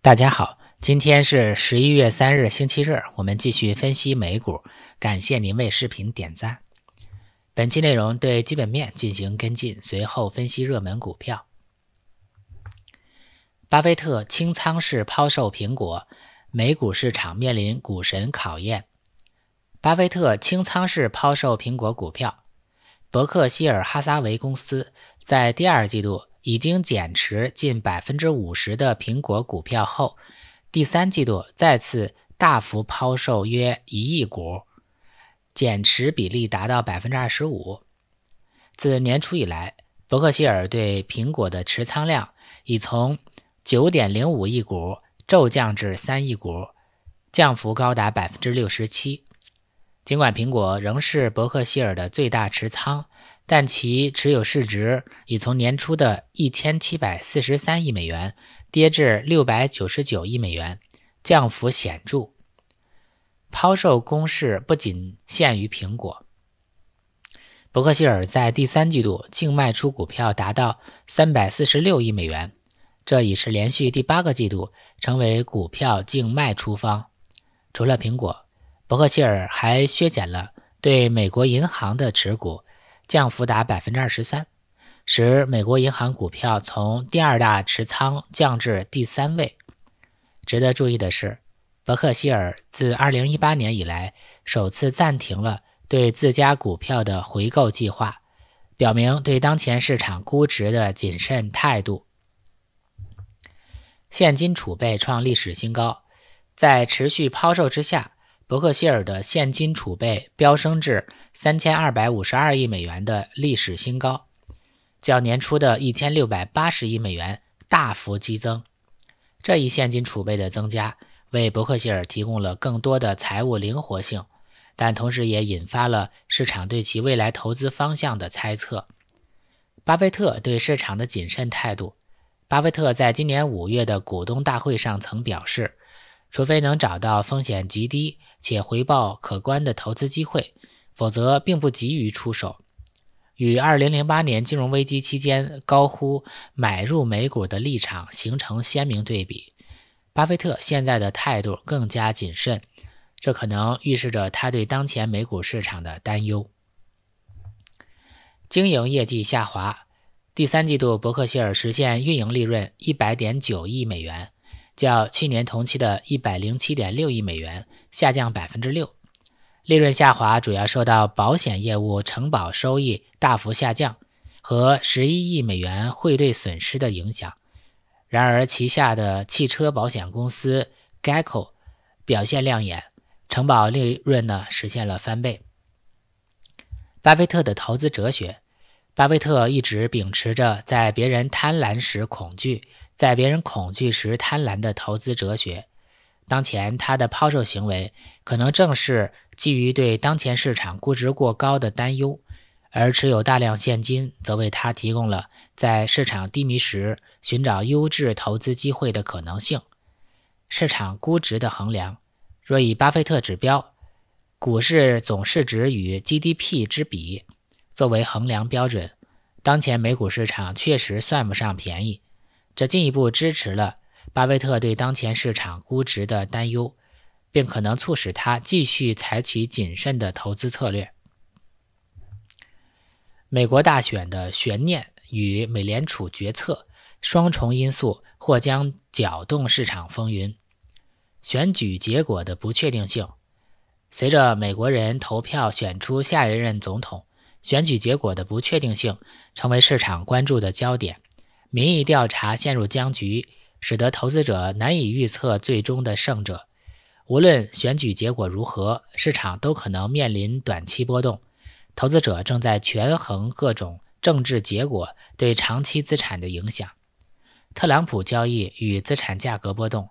大家好，今天是十一月三日，星期日。我们继续分析美股，感谢您为视频点赞。本期内容对基本面进行跟进，随后分析热门股票。巴菲特清仓式抛售苹果，美股市场面临股神考验。巴菲特清仓式抛售苹果股票，伯克希尔哈撒韦公司在第二季度。已经减持近百分之五十的苹果股票后，第三季度再次大幅抛售约一亿股，减持比例达到百分之二十五。自年初以来，伯克希尔对苹果的持仓量已从九点零五亿股骤降至三亿股，降幅高达百分之六十七。尽管苹果仍是伯克希尔的最大持仓。但其持有市值已从年初的一千七百四十三亿美元跌至六百九十九亿美元，降幅显著。抛售攻势不仅限于苹果，伯克希尔在第三季度净卖出股票达到三百四十六亿美元，这已是连续第八个季度成为股票净卖出方。除了苹果，伯克希尔还削减了对美国银行的持股。降幅达百分之二十三，使美国银行股票从第二大持仓降至第三位。值得注意的是，伯克希尔自二零一八年以来首次暂停了对自家股票的回购计划，表明对当前市场估值的谨慎态度。现金储备创历史新高，在持续抛售之下。伯克希尔的现金储备飙升至三千二百五十二亿美元的历史新高，较年初的一千六百八十亿美元大幅激增。这一现金储备的增加为伯克希尔提供了更多的财务灵活性，但同时也引发了市场对其未来投资方向的猜测。巴菲特对市场的谨慎态度。巴菲特在今年五月的股东大会上曾表示。除非能找到风险极低且回报可观的投资机会，否则并不急于出手。与2008年金融危机期间高呼买入美股的立场形成鲜明对比，巴菲特现在的态度更加谨慎，这可能预示着他对当前美股市场的担忧。经营业绩下滑，第三季度伯克希尔实现运营利润100.9亿美元。较去年同期的一百零七点六亿美元下降百分之六，利润下滑主要受到保险业务承保收益大幅下降和十一亿美元汇兑损失的影响。然而，旗下的汽车保险公司 Geico 表现亮眼，承保利润呢实现了翻倍。巴菲特的投资哲学，巴菲特一直秉持着在别人贪婪时恐惧。在别人恐惧时贪婪的投资哲学，当前他的抛售行为可能正是基于对当前市场估值过高的担忧，而持有大量现金则为他提供了在市场低迷时寻找优质投资机会的可能性。市场估值的衡量，若以巴菲特指标——股市总市值与 GDP 之比——作为衡量标准，当前美股市场确实算不上便宜。这进一步支持了巴菲特对当前市场估值的担忧，并可能促使他继续采取谨慎的投资策略。美国大选的悬念与美联储决策双重因素或将搅动市场风云。选举结果的不确定性，随着美国人投票选出下一任总统，选举结果的不确定性成为市场关注的焦点。民意调查陷入僵局，使得投资者难以预测最终的胜者。无论选举结果如何，市场都可能面临短期波动。投资者正在权衡各种政治结果对长期资产的影响。特朗普交易与资产价格波动。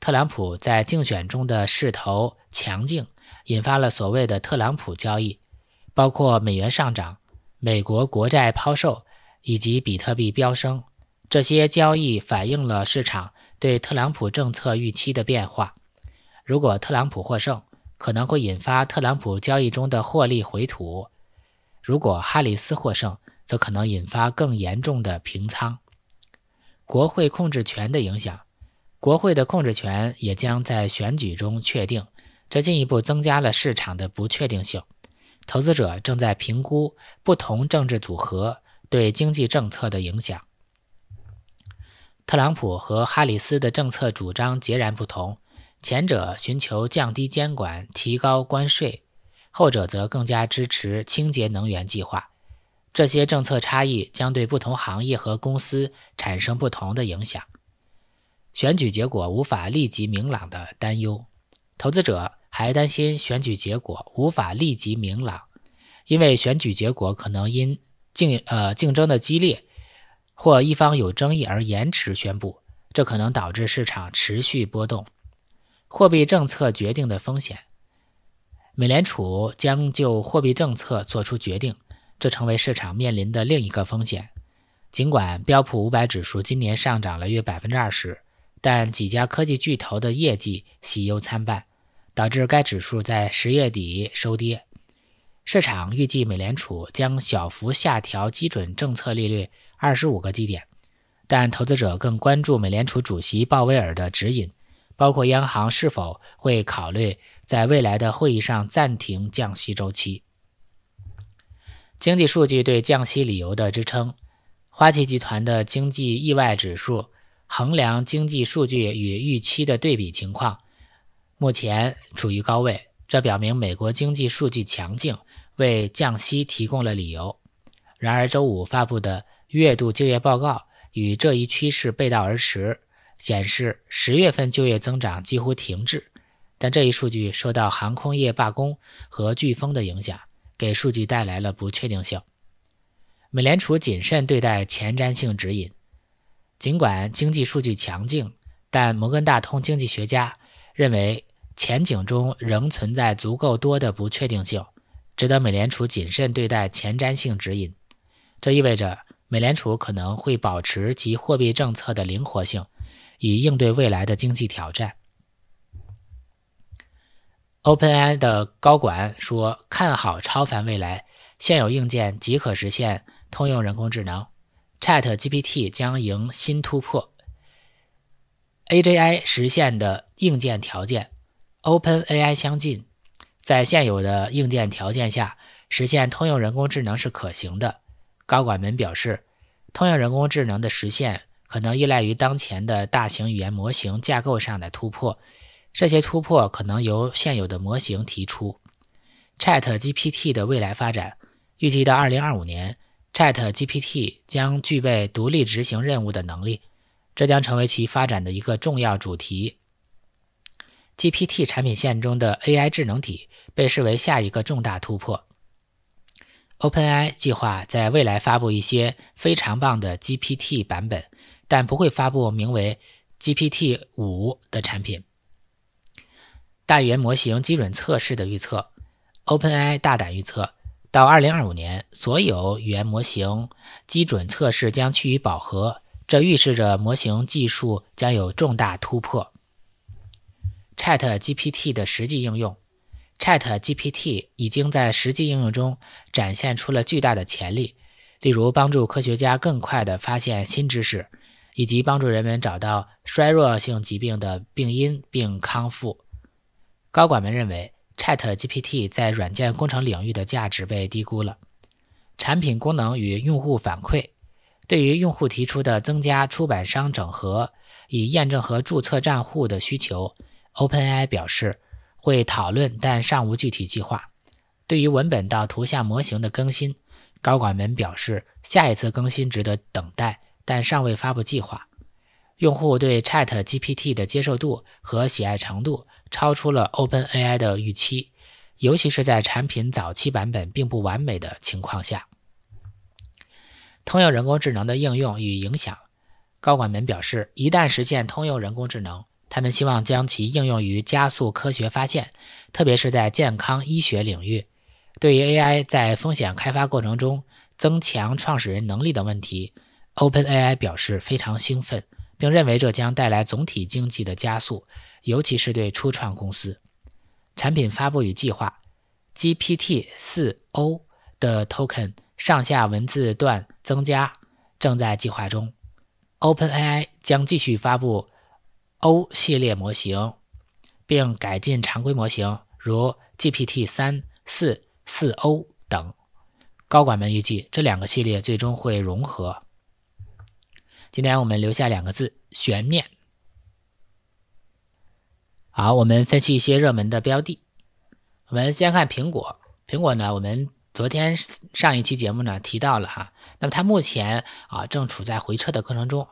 特朗普在竞选中的势头强劲，引发了所谓的“特朗普交易”，包括美元上涨、美国国债抛售。以及比特币飙升，这些交易反映了市场对特朗普政策预期的变化。如果特朗普获胜，可能会引发特朗普交易中的获利回吐；如果哈里斯获胜，则可能引发更严重的平仓。国会控制权的影响，国会的控制权也将在选举中确定，这进一步增加了市场的不确定性。投资者正在评估不同政治组合。对经济政策的影响。特朗普和哈里斯的政策主张截然不同，前者寻求降低监管、提高关税，后者则更加支持清洁能源计划。这些政策差异将对不同行业和公司产生不同的影响。选举结果无法立即明朗的担忧，投资者还担心选举结果无法立即明朗，因为选举结果可能因。竞呃竞争的激烈，或一方有争议而延迟宣布，这可能导致市场持续波动。货币政策决定的风险，美联储将就货币政策做出决定，这成为市场面临的另一个风险。尽管标普五百指数今年上涨了约百分之二十，但几家科技巨头的业绩喜忧参半，导致该指数在十月底收跌。市场预计美联储将小幅下调基准政策利率二十五个基点，但投资者更关注美联储主席鲍威尔的指引，包括央行是否会考虑在未来的会议上暂停降息周期。经济数据对降息理由的支撑，花旗集团的经济意外指数衡量经济数据与预期的对比情况，目前处于高位。这表明美国经济数据强劲，为降息提供了理由。然而，周五发布的月度就业报告与这一趋势背道而驰，显示十月份就业增长几乎停滞。但这一数据受到航空业罢工和飓风的影响，给数据带来了不确定性。美联储谨慎对待前瞻性指引，尽管经济数据强劲，但摩根大通经济学家认为。前景中仍存在足够多的不确定性，值得美联储谨慎对待前瞻性指引。这意味着美联储可能会保持其货币政策的灵活性，以应对未来的经济挑战。OpenAI 的高管说：“看好超凡未来，现有硬件即可实现通用人工智能，ChatGPT 将迎新突破。AJI 实现的硬件条件。” OpenAI 相近，在现有的硬件条件下，实现通用人工智能是可行的。高管们表示，通用人工智能的实现可能依赖于当前的大型语言模型架构上的突破，这些突破可能由现有的模型提出。ChatGPT 的未来发展，预计到2025年，ChatGPT 将具备独立执行任务的能力，这将成为其发展的一个重要主题。GPT 产品线中的 AI 智能体被视为下一个重大突破。OpenAI 计划在未来发布一些非常棒的 GPT 版本，但不会发布名为 GPT 5的产品。大语言模型基准测试的预测，OpenAI 大胆预测，到2025年，所有语言模型基准测试将趋于饱和，这预示着模型技术将有重大突破。Chat GPT 的实际应用，Chat GPT 已经在实际应用中展现出了巨大的潜力，例如帮助科学家更快地发现新知识，以及帮助人们找到衰弱性疾病的病因并康复。高管们认为，Chat GPT 在软件工程领域的价值被低估了。产品功能与用户反馈，对于用户提出的增加出版商整合、以验证和注册账户的需求。OpenAI 表示会讨论，但尚无具体计划。对于文本到图像模型的更新，高管们表示下一次更新值得等待，但尚未发布计划。用户对 ChatGPT 的接受度和喜爱程度超出了 OpenAI 的预期，尤其是在产品早期版本并不完美的情况下。通用人工智能的应用与影响，高管们表示一旦实现通用人工智能。他们希望将其应用于加速科学发现，特别是在健康医学领域。对于 AI 在风险开发过程中增强创始人能力的问题，OpenAI 表示非常兴奋，并认为这将带来总体经济的加速，尤其是对初创公司。产品发布与计划，GPT 4o 的 token 上下文字段增加正在计划中。OpenAI 将继续发布。O 系列模型，并改进常规模型，如 GPT 三四四 O 等。高管们预计这两个系列最终会融合。今天我们留下两个字悬念。好，我们分析一些热门的标的。我们先看苹果。苹果呢，我们昨天上一期节目呢提到了哈，那么它目前啊正处在回撤的过程中，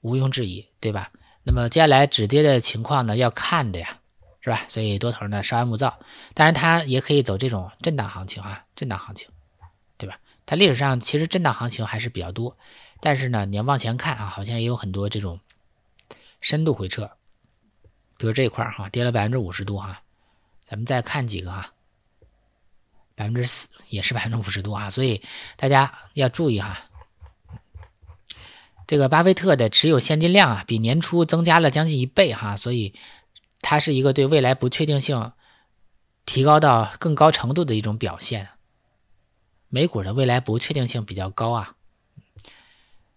毋庸置疑，对吧？那么接下来止跌的情况呢，要看的呀，是吧？所以多头呢稍安勿躁，当然它也可以走这种震荡行情啊，震荡行情，对吧？它历史上其实震荡行情还是比较多，但是呢，你要往前看啊，好像也有很多这种深度回撤，比如这一块哈，跌了百分之五十多哈，咱们再看几个哈，百分之四也是百分之五十多啊，所以大家要注意哈。这个巴菲特的持有现金量啊，比年初增加了将近一倍哈，所以它是一个对未来不确定性提高到更高程度的一种表现。美股的未来不确定性比较高啊，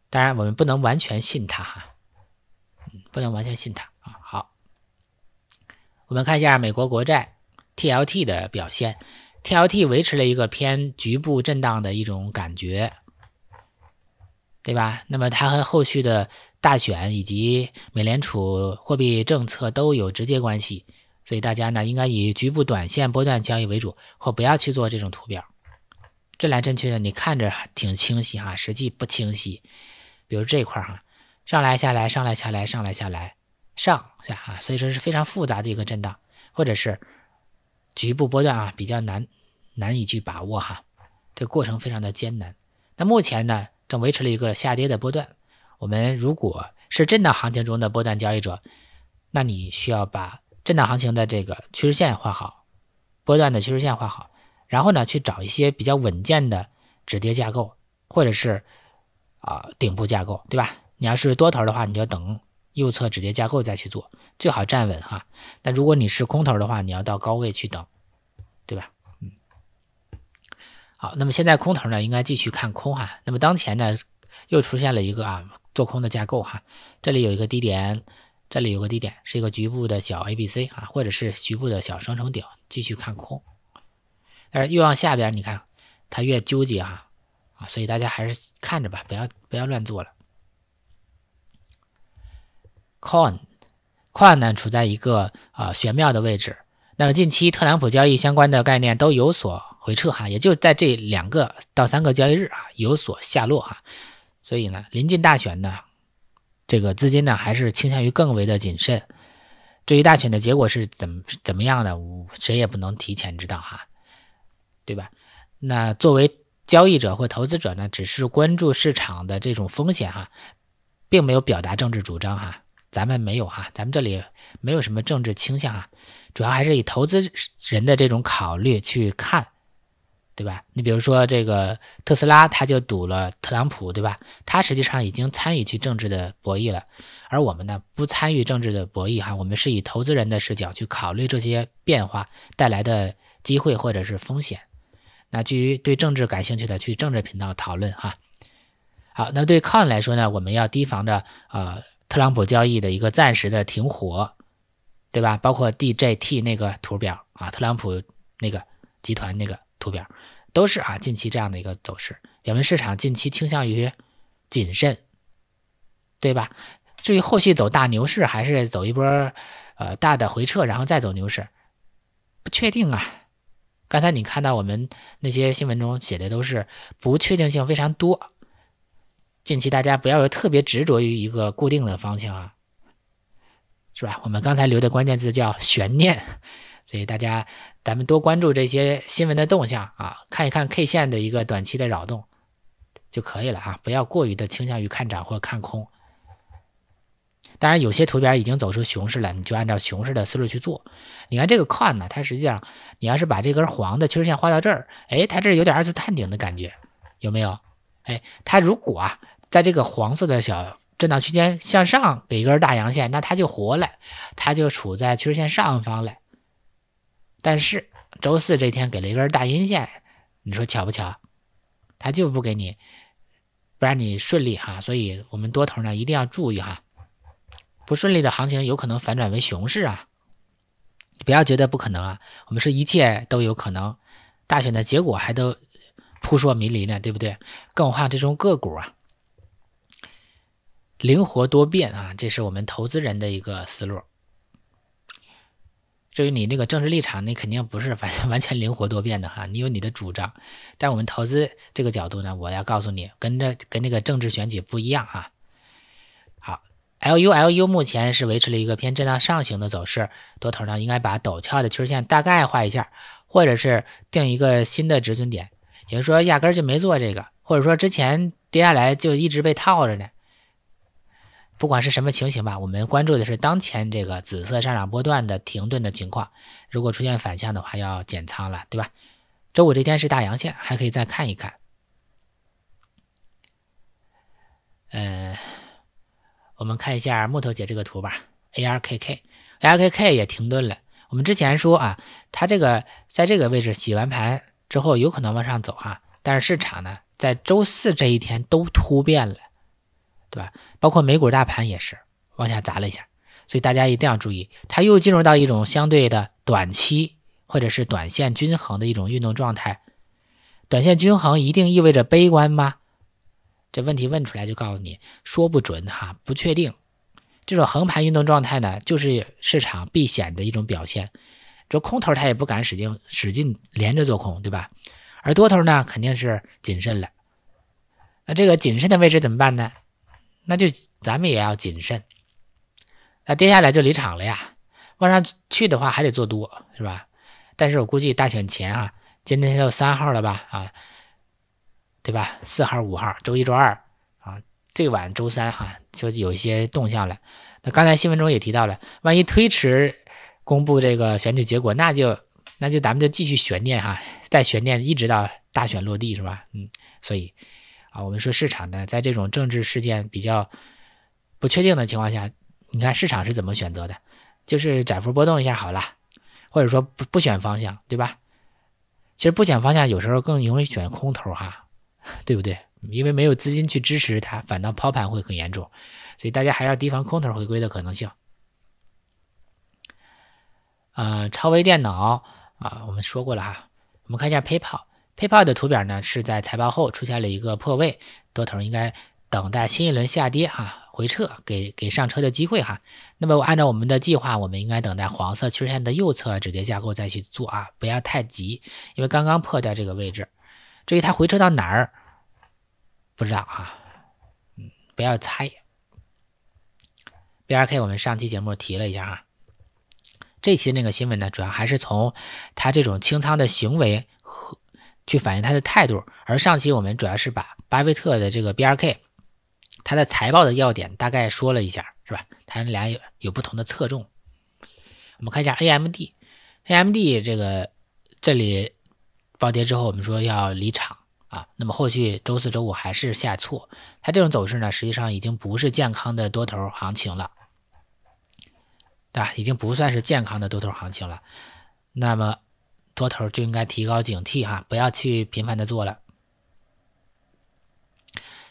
当然我们不能完全信它哈，不能完全信它啊。好，我们看一下美国国债 TLT 的表现，TLT 维持了一个偏局部震荡的一种感觉。对吧？那么它和后续的大选以及美联储货币政策都有直接关系，所以大家呢应该以局部短线波段交易为主，或不要去做这种图表，震来震去的，你看着挺清晰哈，实际不清晰。比如这块哈，上来下来，上来下来，上来下来，上下啊，所以说是非常复杂的一个震荡，或者是局部波段啊，比较难难以去把握哈，这过程非常的艰难。那目前呢？正维持了一个下跌的波段，我们如果是震荡行情中的波段交易者，那你需要把震荡行情的这个趋势线画好，波段的趋势线画好，然后呢去找一些比较稳健的止跌架构，或者是啊顶部架构，对吧？你要是多头的话，你就等右侧止跌架构再去做，最好站稳哈。那如果你是空头的话，你要到高位去等。好，那么现在空头呢，应该继续看空哈。那么当前呢，又出现了一个啊做空的架构哈，这里有一个低点，这里有个低点，是一个局部的小 A B C 啊，或者是局部的小双重顶，继续看空。但是越往下边，你看它越纠结哈啊，所以大家还是看着吧，不要不要乱做了。Coin，Coin 呢处在一个啊玄妙的位置，那么近期特朗普交易相关的概念都有所。回撤哈，也就在这两个到三个交易日啊，有所下落哈。所以呢，临近大选呢，这个资金呢还是倾向于更为的谨慎。至于大选的结果是怎么怎么样的，谁也不能提前知道哈，对吧？那作为交易者或投资者呢，只是关注市场的这种风险哈，并没有表达政治主张哈。咱们没有哈，咱们这里没有什么政治倾向啊，主要还是以投资人的这种考虑去看。对吧？你比如说这个特斯拉，他就赌了特朗普，对吧？他实际上已经参与去政治的博弈了，而我们呢，不参与政治的博弈哈，我们是以投资人的视角去考虑这些变化带来的机会或者是风险。那基于对政治感兴趣的，去政治频道讨论哈。好，那对矿来说呢，我们要提防着呃特朗普交易的一个暂时的停火，对吧？包括 D J T 那个图表啊，特朗普那个集团那个。图表都是啊，近期这样的一个走势，表明市场近期倾向于谨慎，对吧？至于后续走大牛市还是走一波呃大的回撤，然后再走牛市，不确定啊。刚才你看到我们那些新闻中写的都是不确定性非常多，近期大家不要特别执着于一个固定的方向啊，是吧？我们刚才留的关键字叫悬念。所以大家，咱们多关注这些新闻的动向啊，看一看 K 线的一个短期的扰动就可以了啊，不要过于的倾向于看涨或看空。当然，有些图表已经走出熊市了，你就按照熊市的思路去做。你看这个 con 呢，它实际上，你要是把这根黄的趋势线画到这儿，哎，它这有点二次探顶的感觉，有没有？哎，它如果啊，在这个黄色的小震荡区间向上给一根大阳线，那它就活了，它就处在趋势线上方了。但是周四这天给了一根大阴线，你说巧不巧？他就不给你，不然你顺利哈。所以我们多头呢一定要注意哈，不顺利的行情有可能反转为熊市啊！不要觉得不可能啊，我们说一切都有可能。大选的结果还都扑朔迷离呢，对不对？更何况这种个股啊，灵活多变啊，这是我们投资人的一个思路。至于你那个政治立场，你肯定不是，反正完全灵活多变的哈。你有你的主张，但我们投资这个角度呢，我要告诉你，跟着跟那个政治选举不一样哈。好，LULU 目前是维持了一个偏震荡上行的走势，多头呢应该把陡峭的趋势线大概画一下，或者是定一个新的止损点，也就是说压根儿就没做这个，或者说之前跌下来就一直被套着呢。不管是什么情形吧，我们关注的是当前这个紫色上涨波段的停顿的情况。如果出现反向的话，要减仓了，对吧？周五这天是大阳线，还可以再看一看。呃，我们看一下木头姐这个图吧，ARKK，ARKK 也停顿了。我们之前说啊，它这个在这个位置洗完盘之后，有可能往上走哈，但是市场呢，在周四这一天都突变了。对吧？包括美股大盘也是往下砸了一下，所以大家一定要注意，它又进入到一种相对的短期或者是短线均衡的一种运动状态。短线均衡一定意味着悲观吗？这问题问出来就告诉你说不准哈，不确定。这种横盘运动状态呢，就是市场避险的一种表现。这空头它也不敢使劲使劲连着做空，对吧？而多头呢，肯定是谨慎了。那这个谨慎的位置怎么办呢？那就咱们也要谨慎，那跌下来就离场了呀。往上去的话还得做多，是吧？但是我估计大选前啊，今天就三号了吧？啊，对吧？四号、五号，周一、周二啊，最晚周三哈，就有一些动向了。那刚才新闻中也提到了，万一推迟公布这个选举结果，那就那就咱们就继续悬念哈，再悬念一直到大选落地，是吧？嗯，所以。啊，我们说市场呢，在这种政治事件比较不确定的情况下，你看市场是怎么选择的？就是窄幅波动一下好了，或者说不不选方向，对吧？其实不选方向有时候更容易选空头，哈，对不对？因为没有资金去支持它，反倒抛盘会很严重，所以大家还要提防空头回归的可能性。呃，超微电脑啊，我们说过了哈，我们看一下 PayPal。配套的图表呢，是在财报后出现了一个破位，多头应该等待新一轮下跌哈，回撤给给上车的机会哈。那么我按照我们的计划，我们应该等待黄色趋势线的右侧止跌架构再去做啊，不要太急，因为刚刚破掉这个位置。至于它回撤到哪儿，不知道啊，嗯，不要猜。BRK 我们上期节目提了一下啊，这期那个新闻呢，主要还是从它这种清仓的行为和。去反映他的态度，而上期我们主要是把巴菲特的这个 BRK，他的财报的要点大概说了一下，是吧？他俩有有不同的侧重。我们看一下 AMD，AMD 这个这里暴跌之后，我们说要离场啊，那么后续周四周五还是下挫，它这种走势呢，实际上已经不是健康的多头行情了，对吧？已经不算是健康的多头行情了，那么。多头就应该提高警惕哈，不要去频繁的做了。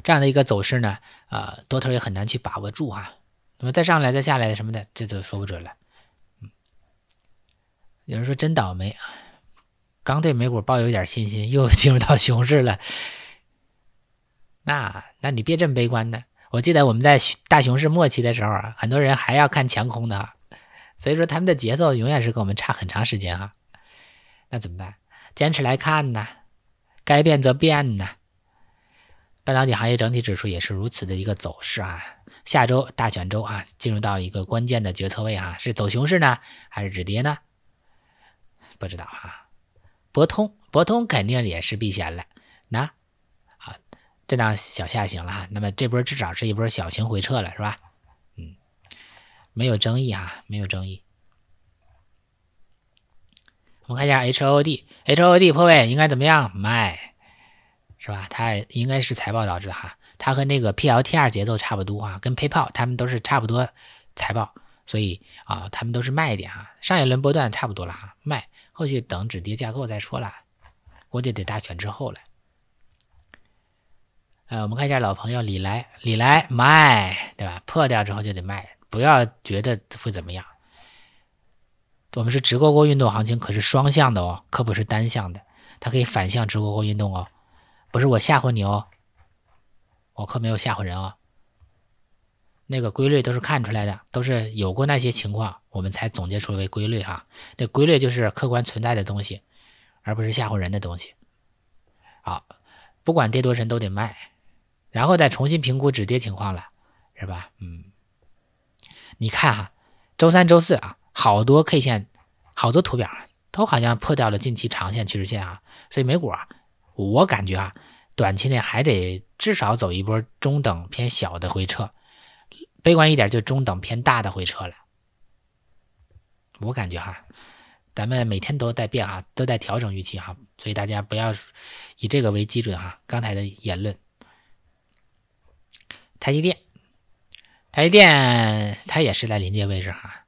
这样的一个走势呢，啊，多头也很难去把握住哈。那么再上来再下来的什么的，这都说不准了。有人说真倒霉刚对美股抱有一点信心，又进入到熊市了。那那你别这么悲观呢。我记得我们在大熊市末期的时候啊，很多人还要看强空的，所以说他们的节奏永远是跟我们差很长时间啊。那怎么办？坚持来看呢？该变则变呢？半导体行业整体指数也是如此的一个走势啊。下周大选周啊，进入到一个关键的决策位啊，是走熊市呢，还是止跌呢？不知道啊。博通，博通肯定也是避险了。那好，震荡小下行了哈。那么这波至少是一波小型回撤了，是吧？嗯，没有争议啊，没有争议。我们看一下 H O D H O D 破位应该怎么样卖，是吧？它应该是财报导致的哈，它和那个 P L T R 节奏差不多啊，跟 PayPal 他们都是差不多财报，所以啊，他们都是卖一点啊，上一轮波段差不多了啊，卖，后续等止跌架构再说了，估计得大选之后了。呃，我们看一下老朋友李来，李来卖，对吧？破掉之后就得卖，不要觉得会怎么样。我们是直勾勾运动行情，可是双向的哦，可不是单向的，它可以反向直勾勾运动哦，不是我吓唬你哦，我可没有吓唬人哦，那个规律都是看出来的，都是有过那些情况，我们才总结出来为规律哈，那规律就是客观存在的东西，而不是吓唬人的东西。好，不管跌多深都得卖，然后再重新评估止跌情况了，是吧？嗯，你看哈，周三、周四啊。好多 K 线，好多图表都好像破掉了近期长线趋势线啊，所以美股啊，我感觉啊，短期内还得至少走一波中等偏小的回撤，悲观一点就中等偏大的回撤了。我感觉哈，咱们每天都在变啊，都在调整预期哈，所以大家不要以这个为基准哈。刚才的言论，台积电，台积电它也是在临界位置哈。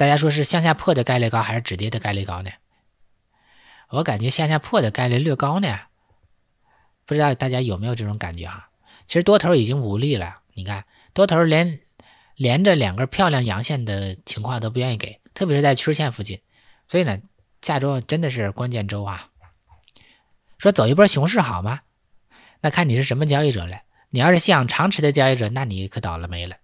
大家说是向下破的概率高还是止跌的概率高呢？我感觉向下破的概率略高呢。不知道大家有没有这种感觉哈？其实多头已经无力了，你看多头连连着两根漂亮阳线的情况都不愿意给，特别是在势线附近。所以呢，下周真的是关键周啊！说走一波熊市好吗？那看你是什么交易者了。你要是像长持的交易者，那你可倒了霉了。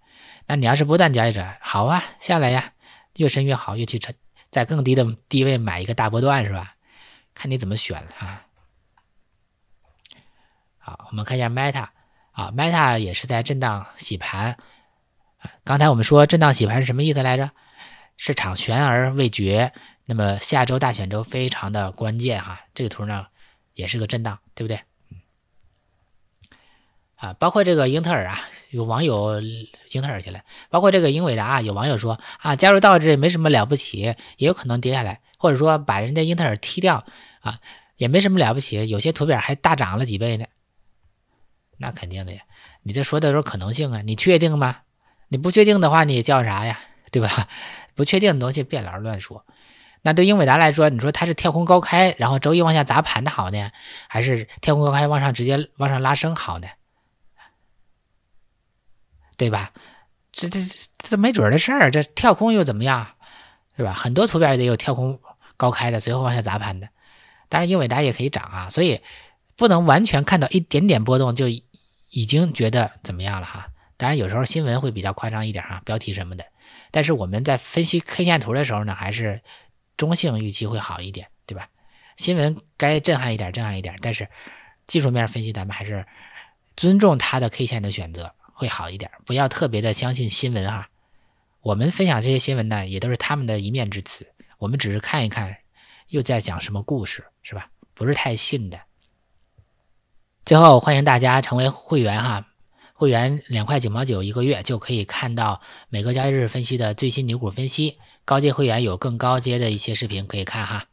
那你要是波段交易者，好啊，下来呀。越深越好，越去沉，在更低的低位买一个大波段是吧？看你怎么选了啊。好，我们看一下 Meta 啊，Meta 也是在震荡洗盘。刚才我们说震荡洗盘是什么意思来着？市场悬而未决，那么下周大选周非常的关键哈。这个图呢也是个震荡，对不对？啊，包括这个英特尔啊，有网友英特尔去了，包括这个英伟达，有网友说啊，加入道指也没什么了不起，也有可能跌下来，或者说把人家英特尔踢掉啊，也没什么了不起。有些图表还大涨了几倍呢，那肯定的呀。你这说的都是可能性啊，你确定吗？你不确定的话，你叫啥呀？对吧？不确定的东西别老乱说。那对英伟达来说，你说它是跳空高开，然后周一往下砸盘的好呢，还是跳空高开往上直接往上拉升好呢？对吧？这这这这没准的事儿，这跳空又怎么样，对吧？很多图片也得有跳空高开的，随后往下砸盘的。当然英伟达也可以涨啊，所以不能完全看到一点点波动就已经觉得怎么样了哈。当然有时候新闻会比较夸张一点哈，标题什么的。但是我们在分析 K 线图的时候呢，还是中性预期会好一点，对吧？新闻该震撼一点震撼一点，但是技术面分析咱们还是尊重它的 K 线的选择。会好一点，不要特别的相信新闻哈。我们分享这些新闻呢，也都是他们的一面之词，我们只是看一看又在讲什么故事，是吧？不是太信的。最后欢迎大家成为会员哈，会员两块九毛九一个月就可以看到每个交易日分析的最新牛股分析，高阶会员有更高阶的一些视频可以看哈。